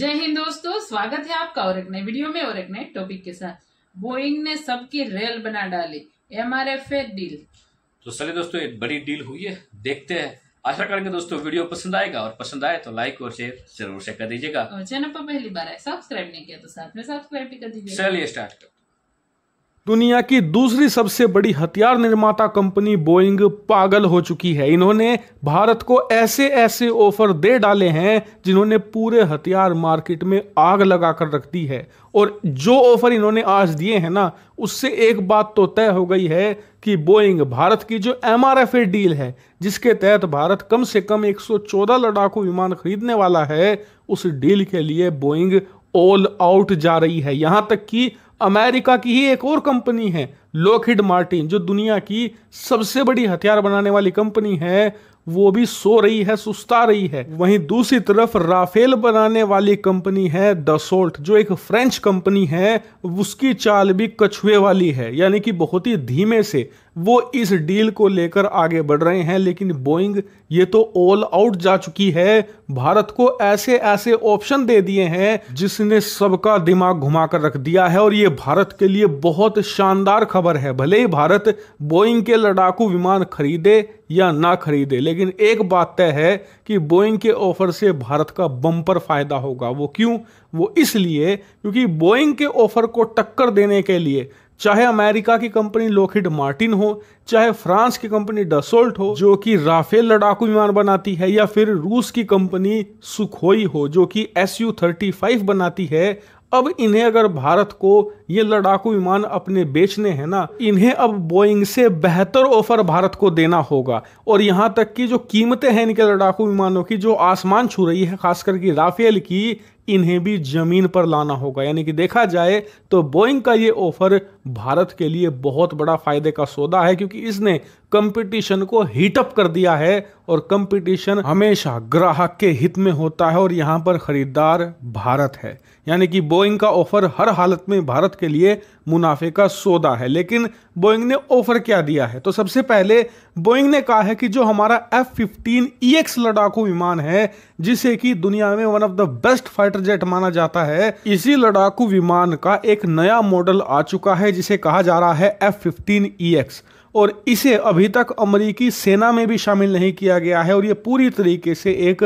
जय हिंद दोस्तों स्वागत है आपका और एक नए वीडियो में और एक नए टॉपिक के साथ बोइंग ने सबकी रेल बना डाली एम आर एफ डील तो चलिए दोस्तों एक बड़ी डील हुई है देखते हैं आशा करेंगे दोस्तों वीडियो पसंद आएगा और पसंद आए तो लाइक और शेयर जरूर से कर दीजिएगा चैनल पर पहली बार है सब्सक्राइब नहीं किया तो साथ में सब्सक्राइब भी कर दीजिए चलिए स्टार्ट करते दुनिया की दूसरी सबसे बड़ी हथियार निर्माता कंपनी बोइंग पागल हो चुकी है इन्होंने भारत को ऐसे ऐसे ऑफर दे डाले हैं जिन्होंने पूरे हथियार मार्केट में आग लगा कर रख दी है और जो ऑफर इन्होंने आज दिए हैं ना उससे एक बात तो तय हो गई है कि बोइंग भारत की जो एम डील है जिसके तहत भारत कम से कम एक लड़ाकू विमान खरीदने वाला है उस डील के लिए बोइंग ऑल आउट जा रही है यहाँ तक कि अमेरिका की ही एक और कंपनी है लॉकहिड मार्टिन जो दुनिया की सबसे बड़ी हथियार बनाने वाली कंपनी है वो भी सो रही है सुस्ता रही है वहीं दूसरी तरफ राफेल बनाने वाली कंपनी है दसोल्ट जो एक फ्रेंच कंपनी है उसकी चाल भी कछुए वाली है यानी कि बहुत ही धीमे से वो इस डील को लेकर आगे बढ़ रहे हैं लेकिन बोइंग ये तो ऑल आउट जा चुकी है भारत को ऐसे ऐसे ऑप्शन दे दिए हैं जिसने सबका दिमाग घुमाकर रख दिया है और ये भारत के लिए बहुत शानदार खबर खबर है भले ही भारत बोइंग के लड़ाकू विमान खरीदे या ना खरीदे लेकिन एक बात तय है कि बोइंग के ऑफर से भारत का बम्पर फायदा होगा वो क्यों वो इसलिए क्योंकि बोइंग के ऑफर को टक्कर देने के लिए चाहे अमेरिका की कंपनी लोकहिड मार्टिन हो चाहे फ्रांस की कंपनी डसोल्ट हो जो कि राफेल लड़ाकू विमान बनाती है या फिर रूस की कंपनी सुखोई हो जो कि एस यू थर्टी फाइव बनाती है अब इन्हें अगर भारत को ये लड़ाकू विमान अपने बेचने हैं ना इन्हें अब बोइंग से बेहतर ऑफर भारत को देना होगा और यहाँ तक कि जो कीमतें हैं इनके लड़ाकू विमानों की जो आसमान छू रही है खासकर करके राफेल की इन्हें भी जमीन पर लाना होगा यानी कि देखा जाए तो बोइंग का ये ऑफर भारत के लिए बहुत बड़ा फायदे का सौदा है क्योंकि इसने कंपटीशन को हीटअप कर दिया है और कंपटीशन हमेशा ग्राहक के हित में होता है और यहाँ पर खरीदार भारत है यानी कि बोइंग का ऑफर हर हालत में भारत के लिए मुनाफे का सौदा है लेकिन बोइंग ने ऑफर क्या दिया है तो सबसे पहले बोइंग ने कहा है कि जो हमारा एफ फिफ्टीन ई एक्स लड़ाकू विमान है जिसे कि दुनिया में one of the best fighter jet माना जाता है इसी लड़ाकू विमान का एक नया मॉडल आ चुका है जिसे कहा जा रहा है एफ फिफ्टीन ई एक्स और इसे अभी तक अमरीकी सेना में भी शामिल नहीं किया गया है और ये पूरी तरीके से एक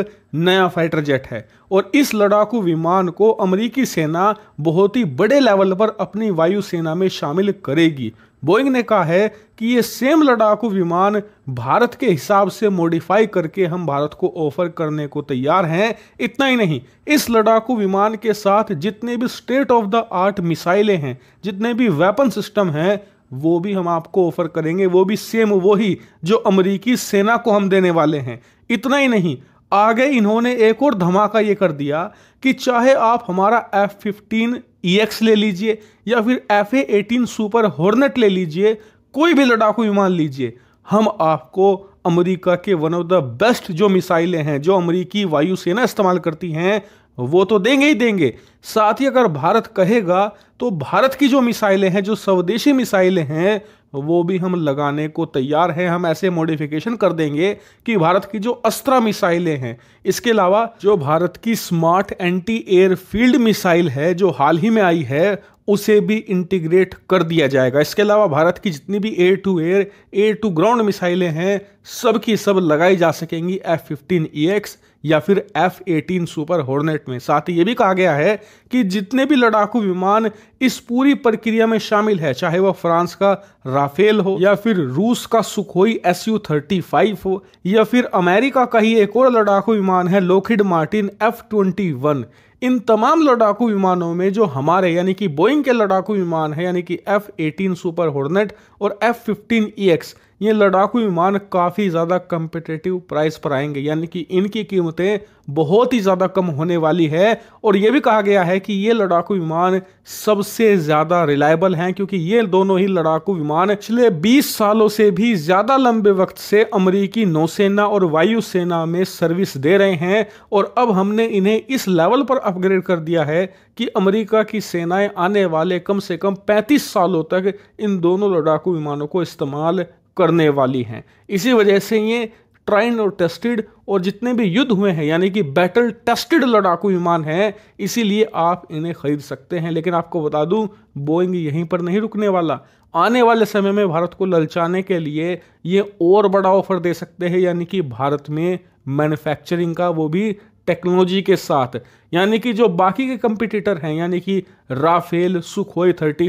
नया फाइटर जेट है और इस लड़ाकू विमान को अमरीकी सेना बहुत ही बड़े लेवल पर अपनी वायु सेना में शामिल करेगी बोइंग ने कहा है कि ये सेम लड़ाकू विमान भारत के हिसाब से मॉडिफाई करके हम भारत को ऑफर करने को तैयार हैं इतना ही नहीं इस लड़ाकू विमान के साथ जितने भी स्टेट ऑफ द आर्ट मिसाइलें हैं जितने भी वेपन सिस्टम हैं वो भी हम आपको ऑफर करेंगे वो भी सेम वही जो अमरीकी सेना को हम देने वाले हैं इतना ही नहीं आगे इन्होंने एक और धमाका ये कर दिया कि चाहे आप हमारा F fifteen E e X ले लीजिए या फिर F A eighteen Super Hornet ले लीजिए कोई भी लड़ाकू विमान लीजिए हम आपको अमेरिका के वन ऑफ द बेस्ट जो मिसाइलें हैं जो अमेरिकी वायुसेना इस्तेमाल करती हैं वो तो देंगे ही देंगे साथ ही अगर भारत कहेगा तो भारत की जो मिसाइलें हैं जो स्वदेशी मिसाइलें हैं वो भी हम लगाने को तैयार हैं हम ऐसे मॉडिफिकेशन कर देंगे कि भारत की जो अस्त्रा मिसाइलें हैं इसके अलावा जो भारत की smart anti airfield missile है जो हाल ही में आई है उसे भी इंटीग्रेट कर दिया जाएगा इसके अलावा भारत की जितनी भी air to air air to ground मिसाइलें हैं सब की सब लगाई जा सकेंगी एफ फिफ्टीन ई एक्स या फिर एफ एटीन सुपर हॉर्नेट में साथ ही ये भी कहा गया है कि जितने भी लड़ाकू विमान इस पूरी प्रक्रिया में शामिल है चाहे वह फ्रांस का राफेल हो या फिर रूस का Sukhoi S U thirty five हो या फिर अमेरिका का ही एक और लड़ाकू विमान है Lockheed Martin F twenty one इन तमाम लड़ाकू विमानों में जो हमारे यानी कि बोइंग के लड़ाकू विमान है यानी कि एफ एटीन सुपर हॉर्नेट और एफ फिफ्टीन ई एक्स ये लड़ाकू विमान काफ़ी ज़्यादा कम्पिटेटिव प्राइस पर आएंगे यानी कि इनकी कीमतें बहुत ही ज़्यादा कम होने वाली है और ये भी कहा गया है कि ये लड़ाकू विमान सबसे ज़्यादा रिलायबल हैं क्योंकि ये दोनों ही लड़ाकू विमान पिछले 20 सालों से भी ज़्यादा लंबे वक्त से अमरीकी नौसेना और वायुसेना में सर्विस दे रहे हैं और अब हमने इन्हें इस लेवल पर अपग्रेड कर दिया है कि अमरीका की सेनाएं आने वाले कम से कम पैंतीस सालों तक इन दोनों लड़ाकू विमानों को इस्तेमाल करने वाली हैं इसी वजह से ये ट्राइन और टेस्टेड और जितने भी युद्ध हुए हैं यानी कि बैटल टेस्टेड लड़ाकू विमान हैं इसीलिए आप इन्हें खरीद सकते हैं लेकिन आपको बता दूं बोइंग यहीं पर नहीं रुकने वाला आने वाले समय में भारत को ललचाने के लिए ये और बड़ा ऑफर दे सकते हैं यानी कि भारत में मैन्युफैक्चरिंग का वो भी टेक्नोलॉजी के साथ यानी कि जो बाकी के कंपिटिटर हैं यानी कि राफेल सुखोई थर्टी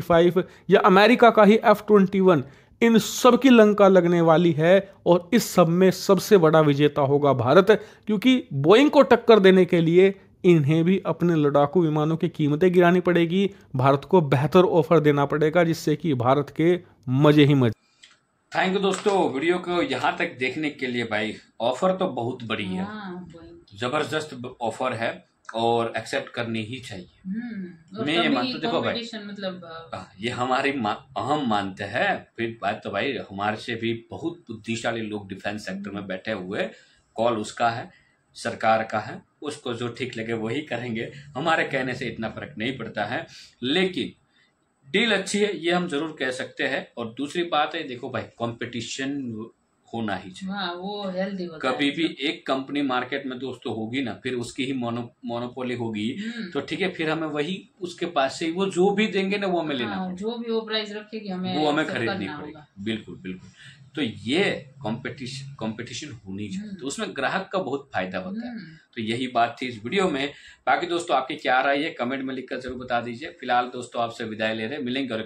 या अमेरिका का ही एफ ट्वेंटी वन इन सब की लंका लगने वाली है और इस सब में सबसे बड़ा विजेता होगा भारत क्योंकि बोइंग को टक्कर देने के लिए इन्हें भी अपने लड़ाकू विमानों की कीमतें गिरानी पड़ेगी भारत को बेहतर ऑफर देना पड़ेगा जिससे कि भारत के मजे ही मजे थैंक यू दोस्तों वीडियो को यहाँ तक देखने के लिए भाई ऑफर तो बहुत बड़ी है हाँ, जबरदस्त ऑफर है और एक्सेप्ट करनी ही चाहिए हम्म, तो मैं ये मानता देखो भाई मतलब आ, हाँ, ये हमारी अहम मानते हैं फिर बात तो भाई हमारे से भी बहुत बुद्धिशाली लोग डिफेंस सेक्टर में हम्म। बैठे हुए कॉल उसका है सरकार का है उसको जो ठीक लगे वही करेंगे हमारे कहने से इतना फर्क नहीं पड़ता है लेकिन डील अच्छी है ये हम जरूर कह सकते हैं और दूसरी बात है देखो भाई कंपटीशन होना ही चाहिए हाँ, वो हेल्दी होता कभी भी एक कंपनी मार्केट में दोस्तों तो होगी ना फिर उसकी ही मोनो मोनोपोली होगी हम्म। तो ठीक है फिर हमें वही उसके पास से वो जो भी देंगे ना वो हमें लेना हाँ, जो भी वो प्राइस रखेगी हमें वो हमें खरीदनी पड़ेगी बिल्कुल बिल्कुल तो ये कंपटीशन कंपटीशन होनी चाहिए हम्म। तो उसमें ग्राहक का बहुत फायदा होता है हम्म। तो यही बात थी इस वीडियो में बाकी दोस्तों आपकी क्या राय है कमेंट में लिखकर जरूर बता दीजिए फिलहाल दोस्तों आपसे विदाई ले रहे मिलेंगे